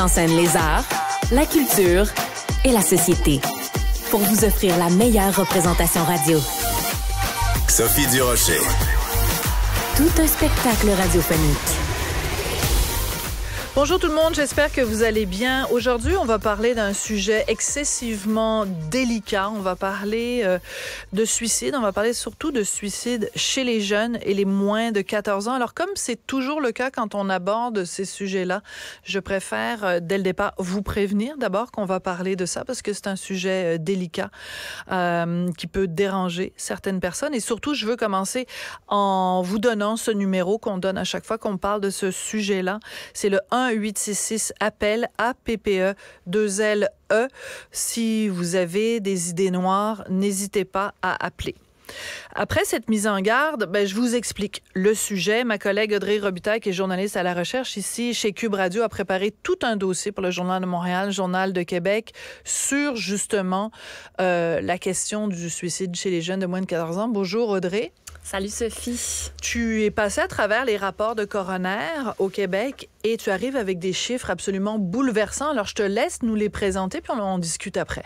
en scène les arts, la culture et la société pour vous offrir la meilleure représentation radio. Sophie Durocher. Tout un spectacle radiophonique. Bonjour tout le monde, j'espère que vous allez bien. Aujourd'hui, on va parler d'un sujet excessivement délicat. On va parler euh, de suicide, on va parler surtout de suicide chez les jeunes et les moins de 14 ans. Alors comme c'est toujours le cas quand on aborde ces sujets-là, je préfère euh, dès le départ vous prévenir d'abord qu'on va parler de ça parce que c'est un sujet euh, délicat qui peut déranger certaines personnes et surtout je veux commencer en vous donnant ce numéro qu'on donne à chaque fois qu'on parle de ce sujet-là. C'est le 1 866 appel APPE, 2 L E. Si vous avez des idées noires, n'hésitez pas à appeler. Après cette mise en garde, ben, je vous explique le sujet. Ma collègue Audrey Robitaille, qui est journaliste à la recherche ici chez Cube Radio, a préparé tout un dossier pour le Journal de Montréal, Journal de Québec, sur justement euh, la question du suicide chez les jeunes de moins de 14 ans. Bonjour Audrey. Salut Sophie. Tu es passée à travers les rapports de coroner au Québec et tu arrives avec des chiffres absolument bouleversants. Alors je te laisse nous les présenter puis on en discute après.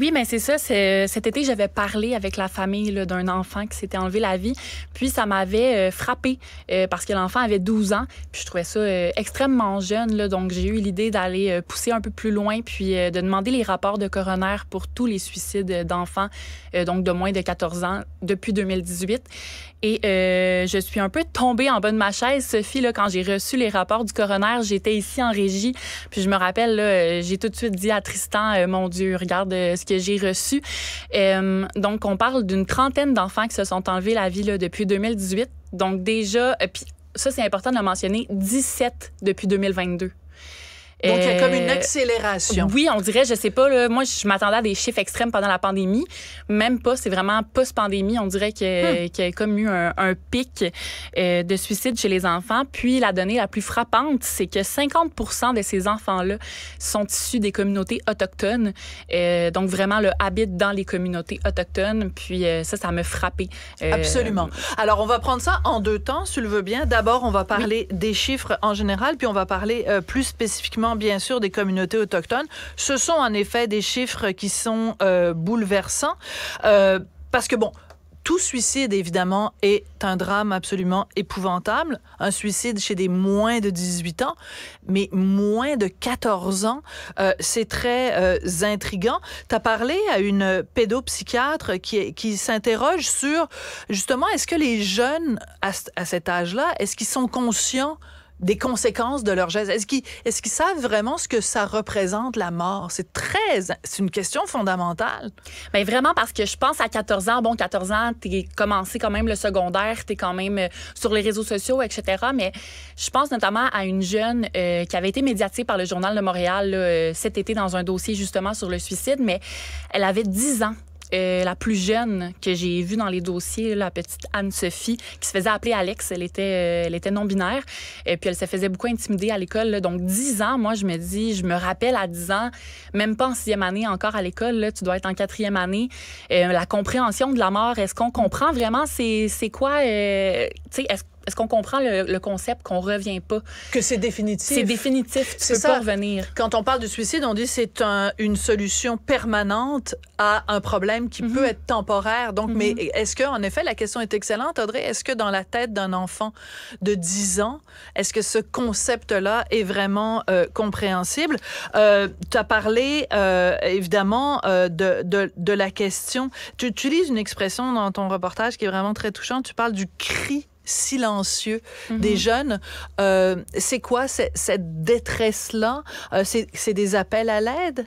Oui, mais c'est ça. Euh, cet été, j'avais parlé avec la famille d'un enfant qui s'était enlevé la vie. Puis ça m'avait euh, frappé euh, parce que l'enfant avait 12 ans. Puis je trouvais ça extrêmement jeune. donc j'ai eu l'idée d'aller pousser un peu plus loin puis de demander les rapports de coroner pour tous les suicides d'enfants, donc de moins de 14 ans, depuis 2018. Et je suis un peu tombée en bas de ma chaise, Sophie, quand j'ai reçu les rapports du coroner. J'étais ici en régie. Puis je me rappelle, j'ai tout de suite dit à Tristan, mon Dieu, regarde que j'ai reçu. Euh, donc, on parle d'une trentaine d'enfants qui se sont enlevés la vie là, depuis 2018. Donc, déjà, euh, puis ça, c'est important de le mentionner, 17 depuis 2022. Donc, il y a comme une euh, accélération. Oui, on dirait, je sais pas, moi, je m'attendais à des chiffres extrêmes pendant la pandémie. Même pas, c'est vraiment post-pandémie. On dirait hmm. qu'il y a comme eu un, pic euh, de suicide chez les enfants. Puis, la donnée la plus frappante, c'est que 50 de ces enfants-là sont issus des communautés autochtones. Euh, donc, vraiment, le habitent dans les communautés autochtones. Puis, ça, ça m'a frappé. Absolument. Alors, on va prendre ça en deux temps, si tu le veux bien. D'abord, on va parler des chiffres en général, puis on va parler plus spécifiquement Hein, bien sûr, des communautés autochtones. Ce sont en effet des chiffres qui sont euh, bouleversants. Euh, parce que, bon, tout suicide, évidemment, est un drame absolument épouvantable. Un suicide chez des moins de 18 ans, mais moins de 14 ans, euh, c'est très intrigant. intriguant. Tu as parlé à une pédopsychiatre qui, qui s'interroge sur, justement, est-ce que les jeunes à, à cet âge-là, est-ce qu'ils sont conscients des conséquences de leur geste? Est-ce qu'ils savent vraiment ce que ça représente la mort? C'est très, c'est une question fondamentale. Mais ben, vraiment parce que je pense à 14 ans, bon, 14 ans, t'es commencé quand même le secondaire, tu es quand même euh, sur les réseaux sociaux, etc. Mais je pense notamment à une jeune euh, qui avait été médiatisée par le Journal de Montréal euh, cet été dans un dossier justement sur le suicide, mais elle avait 10 ans euh, la plus jeune que j'ai vue dans les dossiers, la petite Anne-Sophie, qui se faisait appeler Alex. Elle était, euh, était non-binaire. Et puis, elle se faisait beaucoup intimider à l'école. Donc, 10 ans, moi, je me dis, je me rappelle à 10 ans, même pas en sixième année encore à l'école, tu dois être en quatrième année. Euh, la compréhension de la mort, est-ce qu'on comprend vraiment c'est quoi? tu sais, est-ce qu'on comprend le, concept qu'on revient pas? Que c'est définitif. C'est définitif, tu peux pas revenir. Quand on parle de suicide, on dit c'est une solution permanente à un problème qui peut mhm. être temporaire. Donc, mhm. mais est-ce que, en effet, la question est excellente, Audrey, est-ce que dans la tête d'un enfant de 10 ans, est-ce que ce concept-là est vraiment euh, compréhensible? Euh, tu as parlé, euh, évidemment, de, de la question. Tu utilises une expression dans ton reportage qui est vraiment très touchante. Tu parles du cri silencieux mhm. des jeunes. Euh, c'est quoi cette détresse-là? Euh, c'est des appels à l'aide?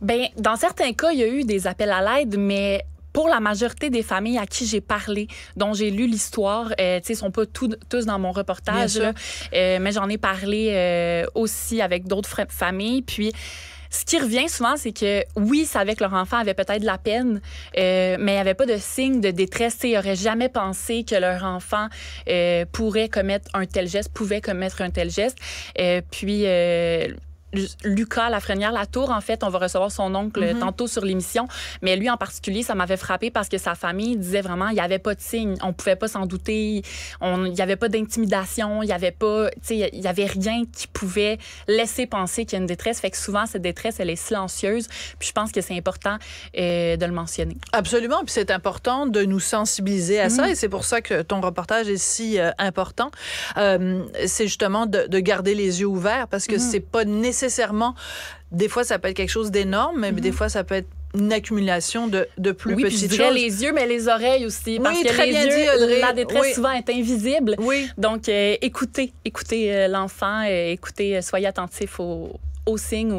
Bien, dans certains cas, il y a eu des appels à l'aide, mais pour la majorité des familles à qui j'ai parlé, dont j'ai lu l'histoire, euh, ils tu sont pas tous dans mon reportage, mais j'en ai parlé aussi avec d'autres familles. Puis ce qui revient souvent, c'est que oui, savaient que leur enfant avait peut-être de la peine, euh, mais il n'y avait pas de signe de détresse. Ils n'auraient jamais pensé que leur enfant euh, pourrait commettre un tel geste, pouvait commettre un tel geste. Euh, puis euh, Lucas Lafrenière-Latour, en fait, on va recevoir son oncle mm-hmm. tantôt sur l'émission, mais lui en particulier, ça m'avait frappé parce que sa famille disait vraiment, il n'y avait pas de signe, on pouvait pas s'en douter, il n'y avait pas d'intimidation, il n'y avait pas, il y avait rien qui pouvait laisser penser qu'il y a une détresse. Fait que souvent, cette détresse, elle est silencieuse, puis je pense que c'est important euh, de le mentionner. Absolument, puis c'est important de nous sensibiliser à ça, mm-hmm. et c'est pour ça que ton reportage est si euh, important. Euh, c'est justement de, garder les yeux ouverts parce que ce mm-hmm. n'est c'est pas nécessaire nécessairement, des fois, ça peut être quelque chose d'énorme, mais des mhm. fois, ça peut être une accumulation de, de plus oui, petites puis je les yeux, mais les oreilles aussi. Parce oui, très bien dit, Audrey. La détresse souvent est invisible. Oui. Donc, euh, écoutez, écoutez euh, l'enfant, et euh, écoutez, soyez attentifs aux, aux signes,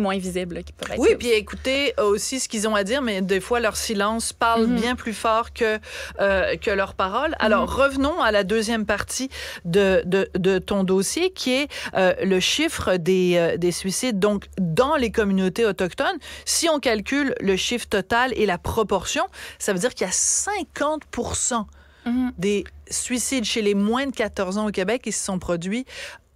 moins visibles qui être. Oui, puis écoutez euh, aussi ce qu'ils ont à dire, mais des fois leur silence parle mhm. bien plus fort que euh, que leurs paroles. Mhm. Alors revenons à la deuxième partie de ton dossier qui est euh, le chiffre des des suicides donc dans les communautés autochtones. Si on calcule le chiffre total et la proportion, ça veut dire qu'il y a 50 mhm. des suicides chez les moins de 14 ans au Québec qui se sont produits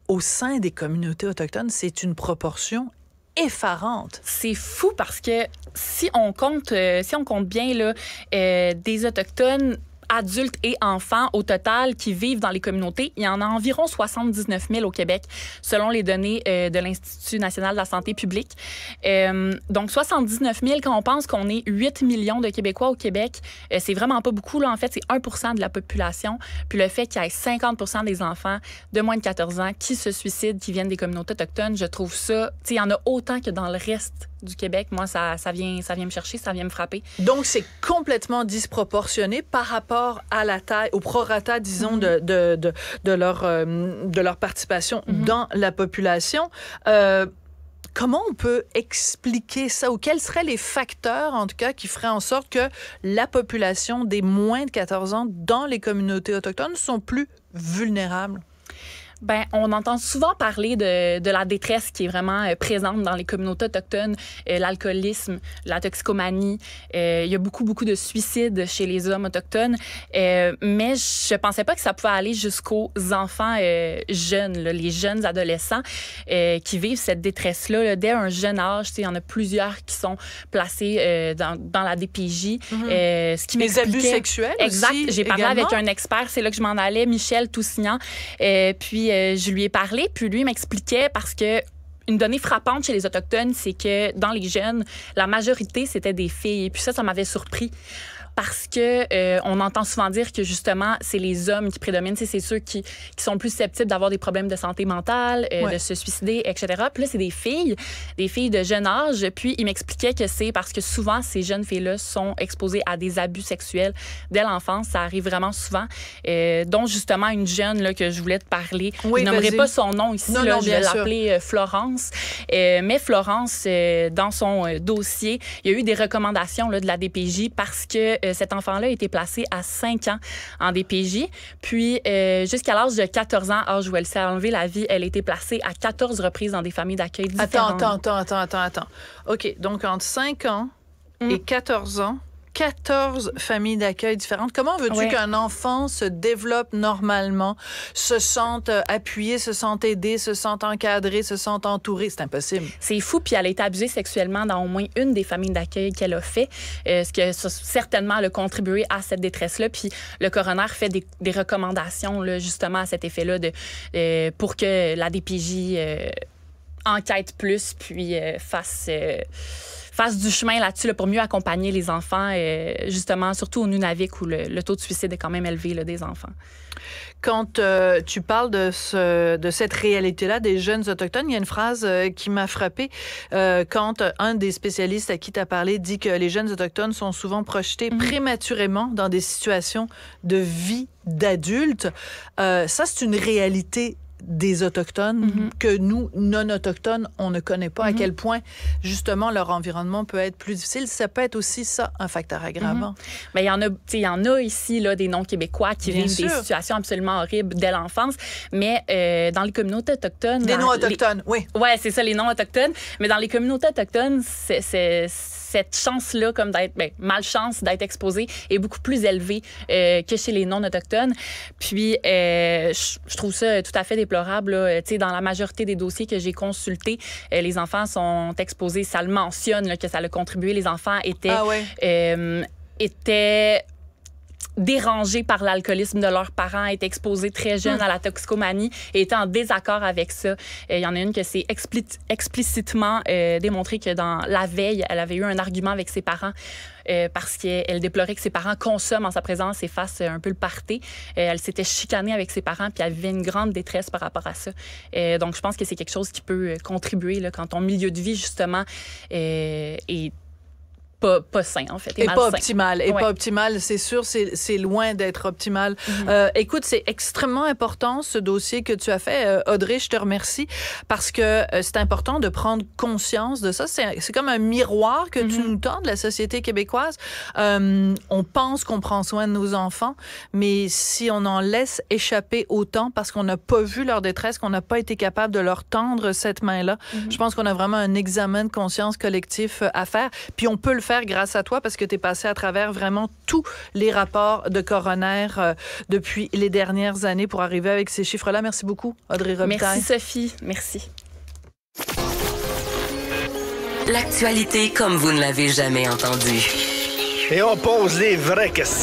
au sein des communautés autochtones, c'est une proportion effarante. C'est fou parce que si on compte, euh, si on compte bien euh, des autochtones adultes et enfants au total qui vivent dans les communautés. Il y en a environ 79 000 au Québec, selon les données euh, de l'Institut national de la santé publique. Euh, donc 79 000, quand on pense qu'on est 8 millions de Québécois au Québec, euh, c'est vraiment pas beaucoup. Là. En fait, c'est 1 de la population. Puis le fait qu'il y ait 50 des enfants de moins de 14 ans qui se suicident, qui viennent des communautés autochtones, je trouve ça, il y en a autant que dans le reste du Québec, moi, ça, ça, vient, ça vient me chercher, ça vient me frapper. Donc, c'est complètement disproportionné par rapport à la taille, au prorata, disons, de, leur, euh, de leur participation mhm. dans la population. Euh, comment on peut expliquer ça ou quels seraient les facteurs, en tout cas, qui feraient en sorte que la population des moins de 14 ans dans les communautés autochtones sont plus vulnérables? Ben, on entend souvent parler de, de, la détresse qui est vraiment euh, présente dans les communautés autochtones, euh, l'alcoolisme, la toxicomanie. Euh, il y a beaucoup, beaucoup de suicides chez les hommes autochtones. mais je pensais pas que ça pouvait aller jusqu'aux enfants jeunes, les jeunes adolescents qui vivent cette détresse-là dès un jeune âge. Il y en a plusieurs qui sont placés dans, la DPJ. Mhm. ce qui les abus sexuels Exact. J'ai parlé avec un expert, c'est là que je m'en allais, Michel Toussignan. puis, euh, je lui ai parlé, puis lui m'expliquait parce que une donnée frappante chez les Autochtones, c'est que dans les jeunes, la majorité, c'était des filles. Et puis ça, ça m'avait surpris parce que euh, on entend souvent dire que justement c'est les hommes qui prédominent, c'est ceux qui, qui sont plus susceptibles d'avoir des problèmes de santé mentale, euh, de se suicider, etc. Puis là c'est des filles, des filles de jeune âge. Puis il m'expliquait que c'est parce que souvent ces jeunes filles-là sont exposées à des abus sexuels dès l'enfance. Ça arrive vraiment souvent, euh, dont justement une jeune là que je voulais te parler. Oui, je n'aimerais pas son nom ici, là, je vais l'appeler Florence. mais Florence, dans son dossier, il y a eu des recommandations là, de la DPJ parce que euh, cet enfant-là a été placé à 5 ans en DPJ. Puis, euh, jusqu'à l'âge de 14 ans, âge où elle s'est enlevée la vie, elle a été placée à 14 reprises dans des familles d'accueil différentes. Attends, attends, attends, attends, attends, attends. OK, donc entre 5 ans et 14 hmm. ans, 14 familles d'accueil différentes. Comment veux-tu qu'un enfant se développe normalement, se sente euh, appuyé, se sente aidé, se sente encadré, se sente entouré? C'est impossible. C'est fou. Puis elle a été abusée sexuellement dans au moins une des familles d'accueil qu'elle a fait, euh, ce qui a certainement le contribué à cette détresse-là. Puis le coroner fait des, recommandations justement à cet effet-là euh, pour que la DPJ enquête plus puis fasse fasse du chemin là-dessus pour mieux accompagner les enfants, et euh, justement, surtout au Nunavik où le, taux de suicide est quand même élevé des enfants. Quand euh, tu parles de, ce, de cette réalité-là des jeunes autochtones, il y a une phrase euh, qui m'a frappée quand un des spécialistes à qui tu as parlé dit que les jeunes autochtones sont souvent projetés mhm. prématurément dans des situations de vie d'adultes. ça, c'est une réalité des autochtones mhm. que nous, non autochtones, on ne connaît pas, à mhm. quel point justement leur environnement peut être plus difficile. Ça peut être aussi ça un facteur aggravant. Mhm. Ben, il y en a, en ici là des non québécois qui vivent des situations absolument horribles dès l'enfance, mais euh, dans les communautés autochtones, des non autochtones, oui. oui, ouais, c'est ça les non autochtones, mais dans les communautés autochtones, c'est cette chance-là, comme d'être, ben, malchance d'être exposé, est beaucoup plus élevée euh, que chez les non autochtones. Puis, euh, je trouve ça tout à fait déplorable. Euh, dans la majorité des dossiers que j'ai consultés, euh, les enfants sont exposés. Ça le mentionne que ça a contribué. Les enfants étaient... Ah euh, étaient dérangé par l'alcoolisme de leurs parents, étaient exposés très jeunes ah. à la toxicomanie et étaient en désaccord avec ça. Euh, il y en a une que c'est explicitement démontrée euh, démontré que dans la veille, elle avait eu un argument avec ses parents euh, parce qu'elle déplorait que ses parents consomment en sa présence et fassent un peu le parter. elle s'était chicanée avec ses parents puis elle vivait une grande détresse par rapport à ça. donc, je pense que c'est quelque chose qui peut contribuer quand ton milieu de vie, justement, est pas, sain, en fait. Et, pas optimal. Et pas optimal, c'est sûr, c'est loin d'être optimal. Mhm. Euh, écoute, c'est extrêmement important ce dossier que tu as fait. Euh, Audrey, je te remercie parce que euh, c'est important de prendre conscience de ça. C'est comme un miroir que tu mhm. nous tends de la société québécoise. on pense qu'on prend soin de nos enfants, mais si on en laisse échapper autant parce qu'on n'a pas vu leur détresse, qu'on n'a pas été capable de leur tendre cette main-là, mhm. je pense qu'on a vraiment un examen de conscience collectif à faire. Puis on peut le faire grâce à toi parce que tu es passé à travers vraiment tous les rapports de coroner euh, depuis les dernières années pour arriver avec ces chiffres-là. Merci beaucoup, Audrey Robitaille. Merci, Sophie. Merci. L'actualité comme vous ne l'avez jamais entendue. Et on pose les vraies questions.